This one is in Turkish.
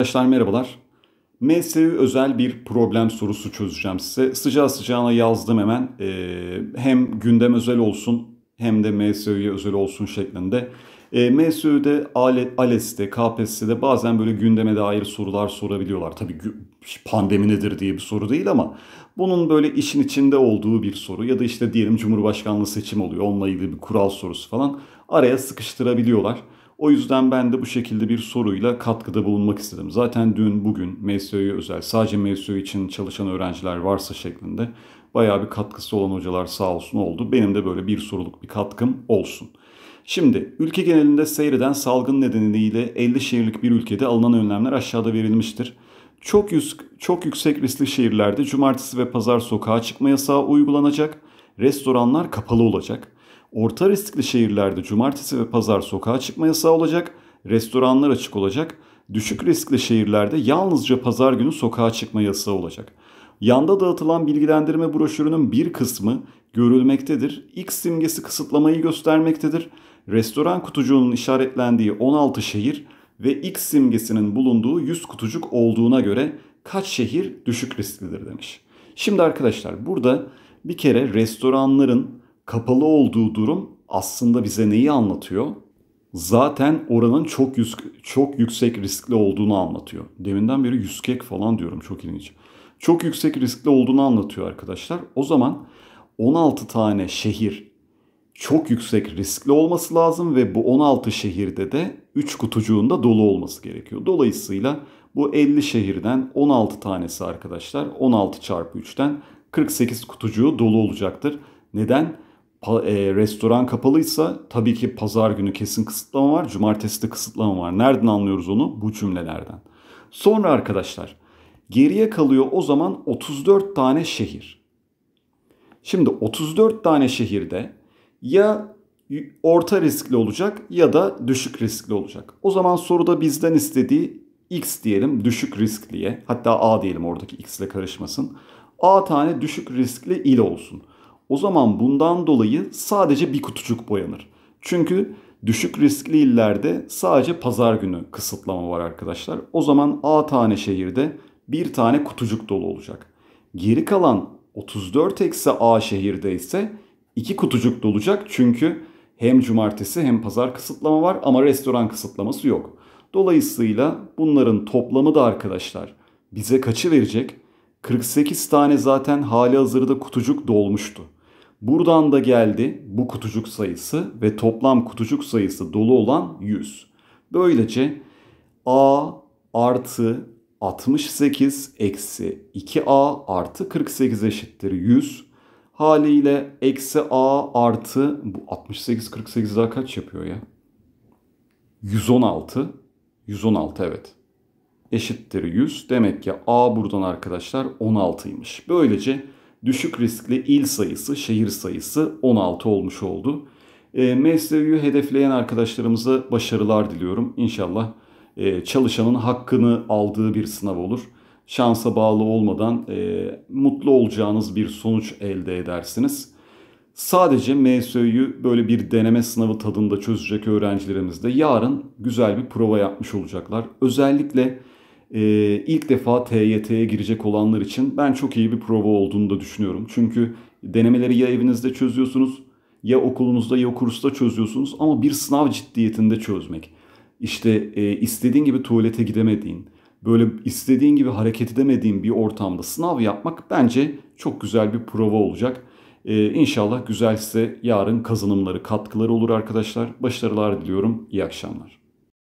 Arkadaşlar merhabalar. MSU özel bir problem sorusu çözeceğim size. Sıcağı sıcağına yazdım hemen. Ee, hem gündem özel olsun hem de MSU'ya özel olsun şeklinde. Ee, MSU'de ALES'te, KPSS'de bazen böyle gündeme dair sorular sorabiliyorlar. Tabii pandemi nedir diye bir soru değil ama bunun böyle işin içinde olduğu bir soru ya da işte diyelim Cumhurbaşkanlığı seçim oluyor onunla ilgili bir kural sorusu falan araya sıkıştırabiliyorlar. O yüzden ben de bu şekilde bir soruyla katkıda bulunmak istedim. Zaten dün, bugün MSU'ya özel, sadece MSU için çalışan öğrenciler varsa şeklinde bayağı bir katkısı olan hocalar sağ olsun oldu. Benim de böyle bir soruluk bir katkım olsun. Şimdi ülke genelinde seyreden salgın nedeniyle 50 şehirlik bir ülkede alınan önlemler aşağıda verilmiştir. Çok, yüz, çok yüksek riskli şehirlerde cumartesi ve pazar sokağa çıkma yasağı uygulanacak. Restoranlar kapalı olacak. Orta riskli şehirlerde cumartesi ve pazar sokağa çıkma yasağı olacak, restoranlar açık olacak. Düşük riskli şehirlerde yalnızca pazar günü sokağa çıkma yasağı olacak. Yanda dağıtılan bilgilendirme broşürünün bir kısmı görülmektedir. X simgesi kısıtlamayı göstermektedir. Restoran kutucuğunun işaretlendiği 16 şehir ve X simgesinin bulunduğu 100 kutucuk olduğuna göre kaç şehir düşük risklidir demiş. Şimdi arkadaşlar burada bir kere restoranların kapalı olduğu durum aslında bize neyi anlatıyor? Zaten oranın çok yüksek, çok yüksek riskli olduğunu anlatıyor. Deminden beri yüksek falan diyorum çok ilginç. Çok yüksek riskli olduğunu anlatıyor arkadaşlar. O zaman 16 tane şehir çok yüksek riskli olması lazım ve bu 16 şehirde de 3 kutucuğunda dolu olması gerekiyor. Dolayısıyla bu 50 şehirden 16 tanesi arkadaşlar 16 çarpı 3'ten 48 kutucuğu dolu olacaktır. Neden? E, restoran kapalıysa tabii ki pazar günü kesin kısıtlama var, cumartesi de kısıtlama var. Nereden anlıyoruz onu? Bu cümlelerden. Sonra arkadaşlar geriye kalıyor o zaman 34 tane şehir. Şimdi 34 tane şehirde ya orta riskli olacak ya da düşük riskli olacak. O zaman soruda bizden istediği x diyelim düşük riskliye hatta a diyelim oradaki x ile karışmasın. a tane düşük riskli il olsun. O zaman bundan dolayı sadece bir kutucuk boyanır. Çünkü düşük riskli illerde sadece pazar günü kısıtlama var arkadaşlar. O zaman A tane şehirde bir tane kutucuk dolu olacak. Geri kalan 34 eksi A şehirde ise iki kutucuk dolacak çünkü hem cumartesi hem pazar kısıtlama var ama restoran kısıtlaması yok. Dolayısıyla bunların toplamı da arkadaşlar bize kaçı verecek? 48 tane zaten hali hazırda kutucuk dolmuştu. Buradan da geldi bu kutucuk sayısı ve toplam kutucuk sayısı dolu olan 100. Böylece A artı 68 eksi 2A artı 48 eşittir 100. Haliyle eksi A artı bu 68 48 daha kaç yapıyor ya? 116. 116 evet. Eşittir 100. Demek ki A buradan arkadaşlar 16'ymış. Böylece düşük riskli il sayısı, şehir sayısı 16 olmuş oldu. E, MSV'yi hedefleyen arkadaşlarımıza başarılar diliyorum. İnşallah e, çalışanın hakkını aldığı bir sınav olur. Şansa bağlı olmadan e, mutlu olacağınız bir sonuç elde edersiniz. Sadece MSÖ'yü böyle bir deneme sınavı tadında çözecek öğrencilerimiz de yarın güzel bir prova yapmış olacaklar. Özellikle e, ilk defa TYT'ye girecek olanlar için ben çok iyi bir prova olduğunu da düşünüyorum. Çünkü denemeleri ya evinizde çözüyorsunuz ya okulunuzda ya kursta çözüyorsunuz ama bir sınav ciddiyetinde çözmek. İşte e, istediğin gibi tuvalete gidemediğin, böyle istediğin gibi hareket edemediğin bir ortamda sınav yapmak bence çok güzel bir prova olacak. Ee, inşallah güzelse yarın kazanımları, katkıları olur arkadaşlar. Başarılar diliyorum. İyi akşamlar.